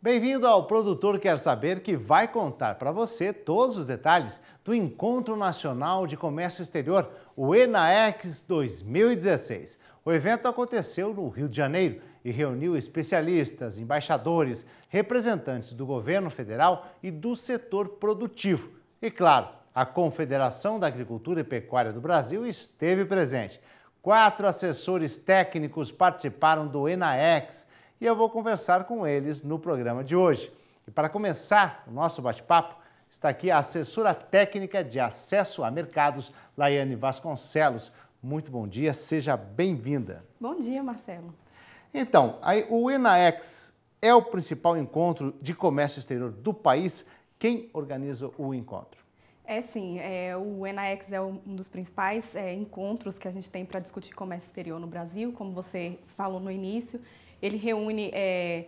Bem-vindo ao Produtor Quer Saber, que vai contar para você todos os detalhes do Encontro Nacional de Comércio Exterior, o ENAEX 2016. O evento aconteceu no Rio de Janeiro e reuniu especialistas, embaixadores, representantes do governo federal e do setor produtivo. E claro, a Confederação da Agricultura e Pecuária do Brasil esteve presente. Quatro assessores técnicos participaram do ENAEX e eu vou conversar com eles no programa de hoje. E para começar o nosso bate-papo, está aqui a assessora técnica de acesso a mercados, Laiane Vasconcelos. Muito bom dia, seja bem-vinda. Bom dia, Marcelo. Então, o ENAEX é o principal encontro de comércio exterior do país. Quem organiza o encontro? É sim, é, o ENAEX é um dos principais é, encontros que a gente tem para discutir comércio exterior no Brasil, como você falou no início. Ele reúne é,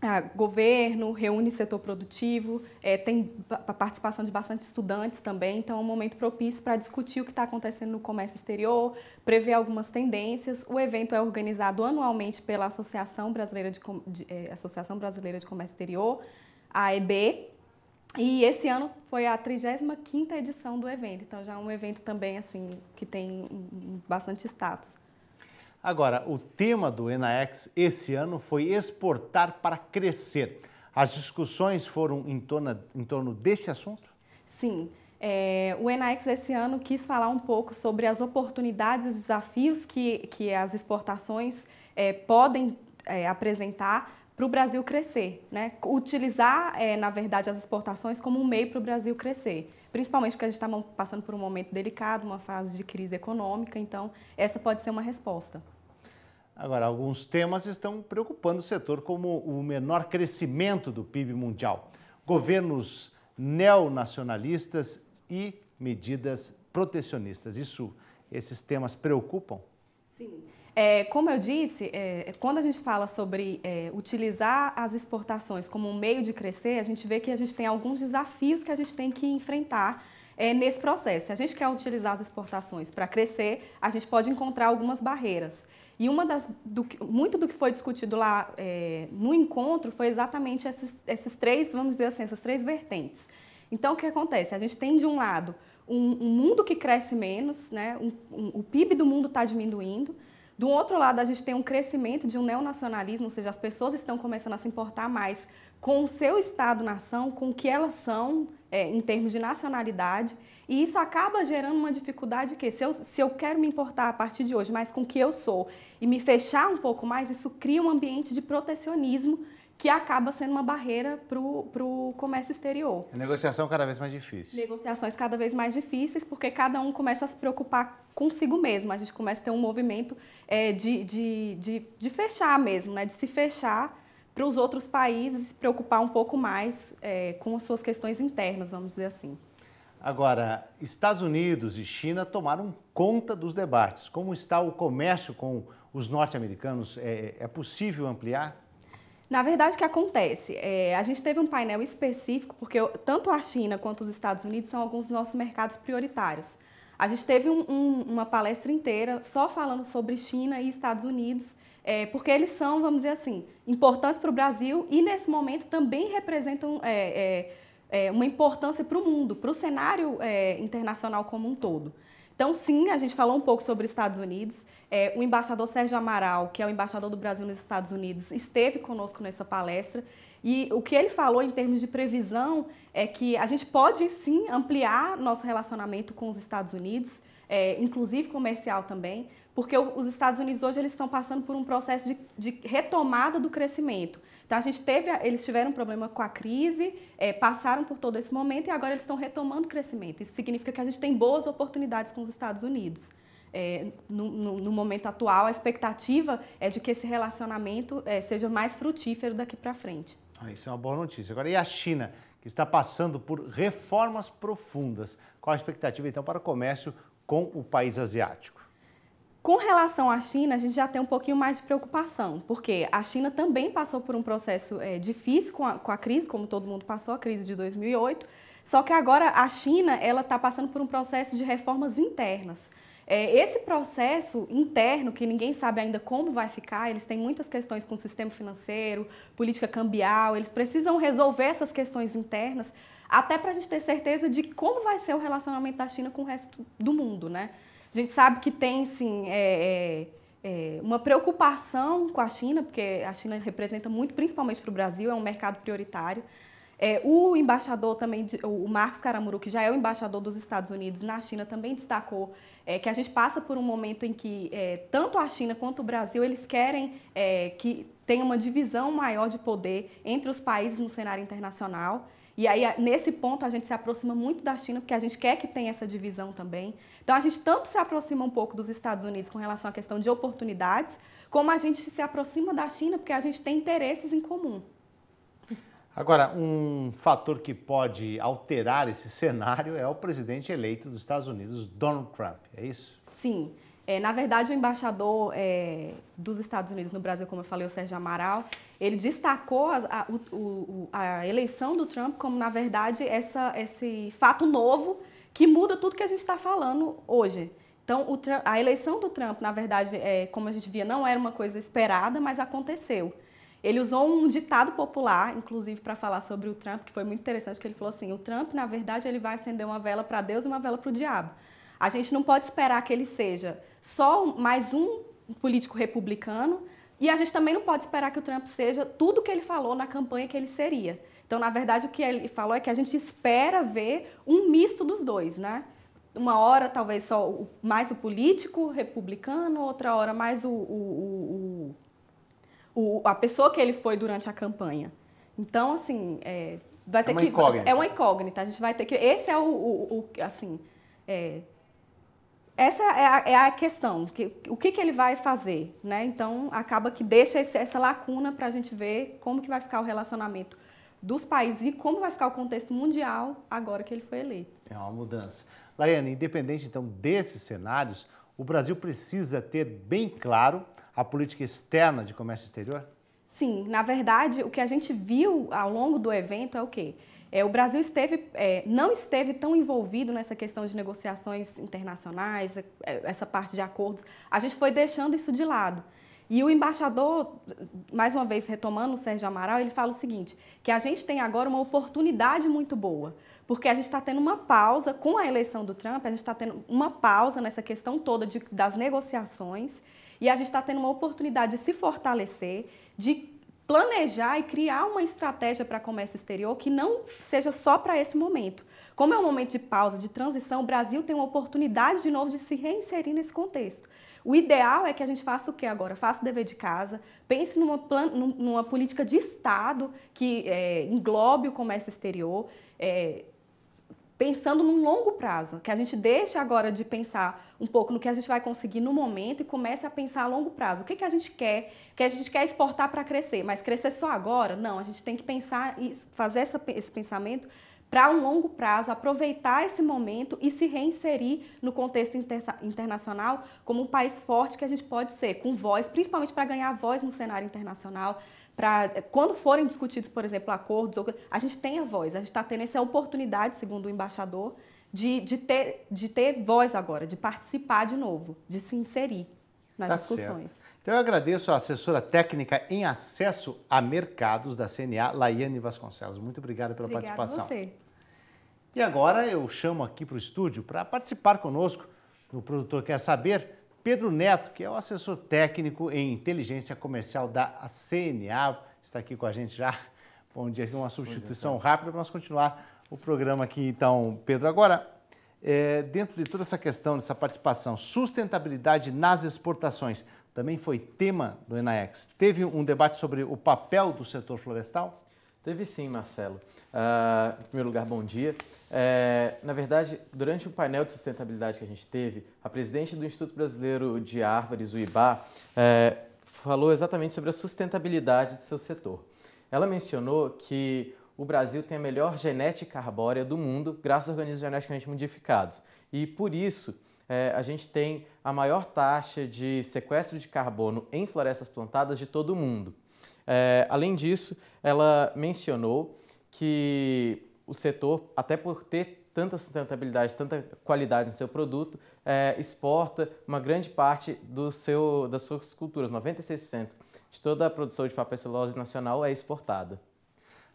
ah, governo, reúne setor produtivo, é, tem a participação de bastante estudantes também, então é um momento propício para discutir o que está acontecendo no comércio exterior, prever algumas tendências. O evento é organizado anualmente pela Associação Brasileira de, de é, Associação Brasileira de Comércio Exterior, a EB, e esse ano foi a 35ª edição do evento, então já é um evento também assim que tem bastante status. Agora, o tema do ENAEX esse ano foi exportar para crescer. As discussões foram em torno, em torno deste assunto? Sim. É, o ENAEX esse ano quis falar um pouco sobre as oportunidades e os desafios que, que as exportações é, podem é, apresentar para o Brasil crescer. Né? Utilizar, é, na verdade, as exportações como um meio para o Brasil crescer principalmente porque a gente está passando por um momento delicado, uma fase de crise econômica, então essa pode ser uma resposta. Agora, alguns temas estão preocupando o setor, como o menor crescimento do PIB mundial, governos neonacionalistas e medidas protecionistas. Isso, esses temas preocupam? Sim. É, como eu disse, é, quando a gente fala sobre é, utilizar as exportações como um meio de crescer, a gente vê que a gente tem alguns desafios que a gente tem que enfrentar é, nesse processo. Se a gente quer utilizar as exportações para crescer, a gente pode encontrar algumas barreiras. E uma das, do, muito do que foi discutido lá é, no encontro foi exatamente esses, esses três, vamos dizer assim, essas três vertentes. Então, o que acontece? A gente tem, de um lado, um, um mundo que cresce menos, né? Um, um, o PIB do mundo está diminuindo, do outro lado, a gente tem um crescimento de um neonacionalismo, ou seja, as pessoas estão começando a se importar mais com o seu Estado-nação, com o que elas são é, em termos de nacionalidade. E isso acaba gerando uma dificuldade que, se eu, se eu quero me importar a partir de hoje, mais com o que eu sou, e me fechar um pouco mais, isso cria um ambiente de protecionismo que acaba sendo uma barreira para o comércio exterior. A é negociação cada vez mais difícil. Negociações cada vez mais difíceis, porque cada um começa a se preocupar consigo mesmo. A gente começa a ter um movimento é, de, de, de, de, fechar mesmo, né? de se fechar para os outros países, se preocupar um pouco mais é, com as suas questões internas, vamos dizer assim. Agora, Estados Unidos e China tomaram conta dos debates. Como está o comércio com os norte-americanos? É, é possível ampliar? Na verdade, o que acontece? É, a gente teve um painel específico, porque tanto a China quanto os Estados Unidos são alguns dos nossos mercados prioritários. A gente teve um, um, uma palestra inteira só falando sobre China e Estados Unidos, é, porque eles são, vamos dizer assim, importantes para o Brasil e, nesse momento, também representam é, é, é uma importância para o mundo, para o cenário é, internacional como um todo. Então, sim, a gente falou um pouco sobre Estados Unidos. É, o embaixador Sérgio Amaral, que é o embaixador do Brasil nos Estados Unidos, esteve conosco nessa palestra e o que ele falou em termos de previsão é que a gente pode sim ampliar nosso relacionamento com os Estados Unidos, é, inclusive comercial também, porque os Estados Unidos hoje eles estão passando por um processo de, de retomada do crescimento. Então a gente teve, eles tiveram um problema com a crise, é, passaram por todo esse momento e agora eles estão retomando o crescimento. Isso significa que a gente tem boas oportunidades com os Estados Unidos. É, no, no, no, momento atual, a expectativa é de que esse relacionamento é, seja mais frutífero daqui para frente. Ah, isso é uma boa notícia. Agora, e a China, que está passando por reformas profundas? Qual a expectativa, então, para o comércio com o país asiático? Com relação à China, a gente já tem um pouquinho mais de preocupação, porque a China também passou por um processo é, difícil com a, com a crise, como todo mundo passou, a crise de 2008. Só que agora a China ela está passando por um processo de reformas internas. É, esse processo interno, que ninguém sabe ainda como vai ficar, eles têm muitas questões com o sistema financeiro, política cambial, eles precisam resolver essas questões internas, até para a gente ter certeza de como vai ser o relacionamento da China com o resto do mundo, né? A gente sabe que tem, sim, é, é, é uma preocupação com a China, porque a China representa muito, principalmente para o Brasil, é um mercado prioritário. É, o embaixador também, o Marcos Caramuru, que já é o embaixador dos Estados Unidos na China, também destacou é, que a gente passa por um momento em que é, tanto a China quanto o Brasil eles querem é, que tenha uma divisão maior de poder entre os países no cenário internacional. E aí, nesse ponto, a gente se aproxima muito da China, porque a gente quer que tenha essa divisão também. Então, a gente tanto se aproxima um pouco dos Estados Unidos com relação à questão de oportunidades, como a gente se aproxima da China, porque a gente tem interesses em comum. Agora, um fator que pode alterar esse cenário é o presidente eleito dos Estados Unidos, Donald Trump, é isso? Sim. É, na verdade, o embaixador é, dos Estados Unidos no Brasil, como eu falei, o Sérgio Amaral, ele destacou a, a, o, a eleição do Trump como, na verdade, essa, esse fato novo que muda tudo que a gente está falando hoje. Então, a eleição do Trump, na verdade, é, como a gente via, não era uma coisa esperada, mas aconteceu. Ele usou um ditado popular, inclusive, para falar sobre o Trump, que foi muito interessante, que ele falou assim: o Trump, na verdade, ele vai acender uma vela para Deus e uma vela para o diabo. A gente não pode esperar que ele seja só mais um político republicano e a gente também não pode esperar que o Trump seja tudo que ele falou na campanha que ele seria. Então, na verdade, o que ele falou é que a gente espera ver um misto dos dois, né? Uma hora, talvez, só mais o político republicano, outra hora mais o, o, o o, a pessoa que ele foi durante a campanha. Então, assim, é, vai é ter é uma que incógnita. é uma incógnita. A gente vai ter que esse é o, o, o assim, é, essa é a, é a, questão, que, o que, que ele vai fazer, né? Então acaba que deixa esse, essa lacuna para a gente ver como que vai ficar o relacionamento dos países e como vai ficar o contexto mundial agora que ele foi eleito. É uma mudança. Laiane, independente então desses cenários, o Brasil precisa ter bem claro a política externa de comércio exterior? Sim, na verdade, o que a gente viu ao longo do evento é o quê? É, o Brasil esteve, é, não esteve tão envolvido nessa questão de negociações internacionais, é, essa parte de acordos. A gente foi deixando isso de lado. E o embaixador, mais uma vez retomando o Sérgio Amaral, ele fala o seguinte: que a gente tem agora uma oportunidade muito boa, porque a gente está tendo uma pausa com a eleição do Trump, a gente está tendo uma pausa nessa questão toda de, das negociações e a gente está tendo uma oportunidade de se fortalecer, de planejar e criar uma estratégia para comércio exterior que não seja só para esse momento. Como é um momento de pausa, de transição, o Brasil tem uma oportunidade de novo de se reinserir nesse contexto. O ideal é que a gente faça o que agora? Faça o dever de casa, pense numa, plan... numa política de Estado que é, englobe o comércio exterior, é, pensando num longo prazo, que a gente deixe agora de pensar um pouco no que a gente vai conseguir no momento e comece a pensar a longo prazo. O que, que a gente quer? Que a gente quer exportar para crescer, mas crescer só agora? Não, a gente tem que pensar e fazer essa, esse pensamento para um longo prazo, aproveitar esse momento e se reinserir no contexto inter internacional como um país forte que a gente pode ser, com voz, principalmente para ganhar voz no cenário internacional, eh, quando forem discutidos, por exemplo, acordos, a gente tem a voz, a gente está tendo essa oportunidade, segundo o embaixador, de, de, ter, de ter voz agora, de participar de novo, de se inserir nas tá discussões. Certo. Então eu agradeço a assessora técnica em acesso a mercados da CNA, Laiane Vasconcelos. Muito obrigado pela Obrigada participação. Você. E agora eu chamo aqui para o estúdio para participar conosco no Produtor Quer Saber Pedro Neto, que é o assessor técnico em inteligência comercial da CNA, está aqui com a gente já. Bom dia, uma substituição dia, rápida para nós continuar o programa aqui. Então, Pedro, agora, é, dentro de toda essa questão, dessa participação, sustentabilidade nas exportações, também foi tema do ENAEX. Teve um debate sobre o papel do setor florestal? Teve sim, Marcelo. Uh, em primeiro lugar, bom dia. É, na verdade, durante o painel de sustentabilidade que a gente teve, a presidente do Instituto Brasileiro de Árvores, o IBA, é, falou exatamente sobre a sustentabilidade do seu setor. Ela mencionou que o Brasil tem a melhor genética arbórea do mundo, graças a organismos geneticamente modificados. E por isso, é, a gente tem a maior taxa de sequestro de carbono em florestas plantadas de todo o mundo. É, além disso, ela mencionou que o setor, até por ter tanta sustentabilidade, tanta qualidade no seu produto, é, exporta uma grande parte do seu, das suas culturas, 96% de toda a produção de papel celulose nacional é exportada.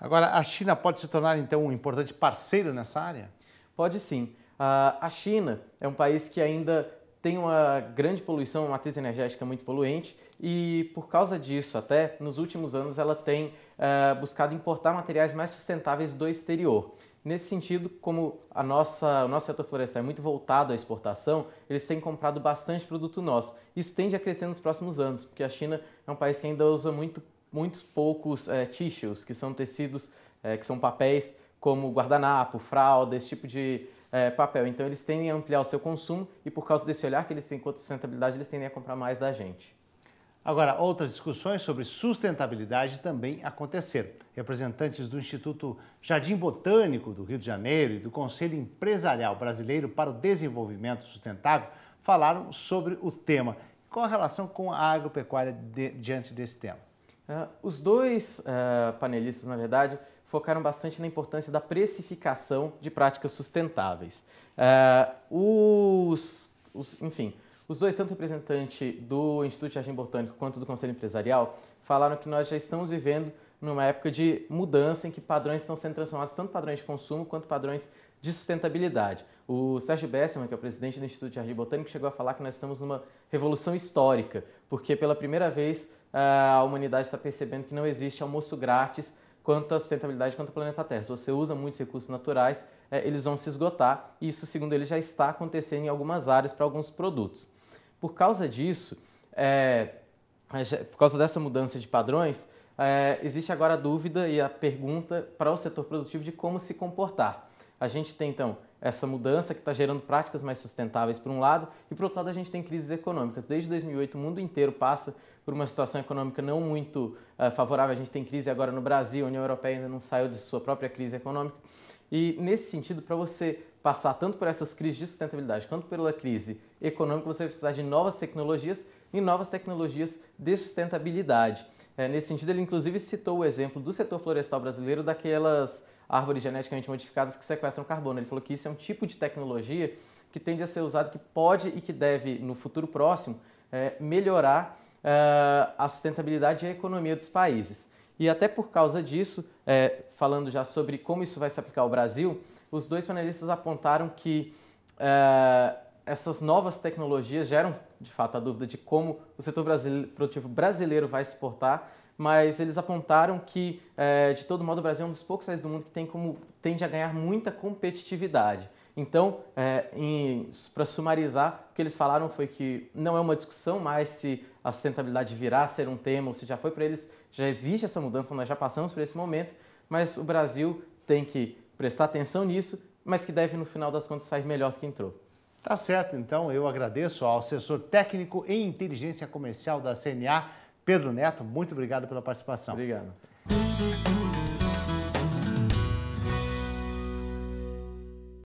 Agora, a China pode se tornar então um importante parceiro nessa área? Pode sim. Ah, a China é um país que ainda tem uma grande poluição, uma matriz energética muito poluente e por causa disso, até nos últimos anos, ela tem uh, buscado importar materiais mais sustentáveis do exterior. Nesse sentido, como a nossa, o nosso setor florestal é muito voltado à exportação, eles têm comprado bastante produto nosso. Isso tende a crescer nos próximos anos, porque a China é um país que ainda usa muito, muito poucos é, tissues, que são tecidos, é, que são papéis como guardanapo, fralda, esse tipo de é, papel. Então eles tendem a ampliar o seu consumo e por causa desse olhar que eles têm quanto a sustentabilidade, eles tendem a comprar mais da gente. Agora, outras discussões sobre sustentabilidade também aconteceram. Representantes do Instituto Jardim Botânico do Rio de Janeiro e do Conselho Empresarial Brasileiro para o Desenvolvimento Sustentável falaram sobre o tema. Qual a relação com a agropecuária de, diante desse tema? Uh, os dois uh, panelistas, na verdade, focaram bastante na importância da precificação de práticas sustentáveis. Uh, os, os, enfim, os dois, tanto o representante do Instituto de Jardim Botânico quanto do Conselho Empresarial, falaram que nós já estamos vivendo numa época de mudança em que padrões estão sendo transformados, tanto padrões de consumo quanto padrões de sustentabilidade. O Sérgio Besseman, que é o presidente do Instituto de Jardim Botânico, chegou a falar que nós estamos numa revolução histórica, porque pela primeira vez é, a humanidade está percebendo que não existe almoço grátis quanto à sustentabilidade, quanto ao planeta Terra. Se você usa muitos recursos naturais, é, eles vão se esgotar, e isso, segundo ele, já está acontecendo em algumas áreas para alguns produtos. Por causa disso, é, por causa dessa mudança de padrões, é, existe agora a dúvida e a pergunta para o setor produtivo de como se comportar. A gente tem então essa mudança que está gerando práticas mais sustentáveis por um lado, e por outro lado a gente tem crises econômicas. Desde 2008 o mundo inteiro passa por uma situação econômica não muito uh, favorável. A gente tem crise agora no Brasil, a União Europeia ainda não saiu de sua própria crise econômica. E nesse sentido, para você passar tanto por essas crises de sustentabilidade quanto pela crise econômica, você vai precisar de novas tecnologias e novas tecnologias de sustentabilidade. É, nesse sentido, ele inclusive citou o exemplo do setor florestal brasileiro daquelas árvores geneticamente modificadas que sequestram carbono. Ele falou que isso é um tipo de tecnologia que tende a ser usado, que pode e que deve, no futuro próximo, é, melhorar uh, a sustentabilidade e a economia dos países. E até por causa disso, é, falando já sobre como isso vai se aplicar ao Brasil, os dois panelistas apontaram que uh, essas novas tecnologias geram, de fato, a dúvida de como o setor brasileiro, produtivo brasileiro vai se portar, mas eles apontaram que, eh, de todo modo, o Brasil é um dos poucos países do mundo que tem como, tende a ganhar muita competitividade. Então, é, para sumarizar, o que eles falaram foi que não é uma discussão mais se a sustentabilidade virá a ser um tema ou se já foi para eles, já existe essa mudança, nós já passamos por esse momento, mas o Brasil tem que prestar atenção nisso, mas que deve, no final das contas, sair melhor do que entrou. Tá certo, então eu agradeço ao assessor técnico em inteligência comercial da CNA, Pedro Neto. Muito obrigado pela participação. Obrigado.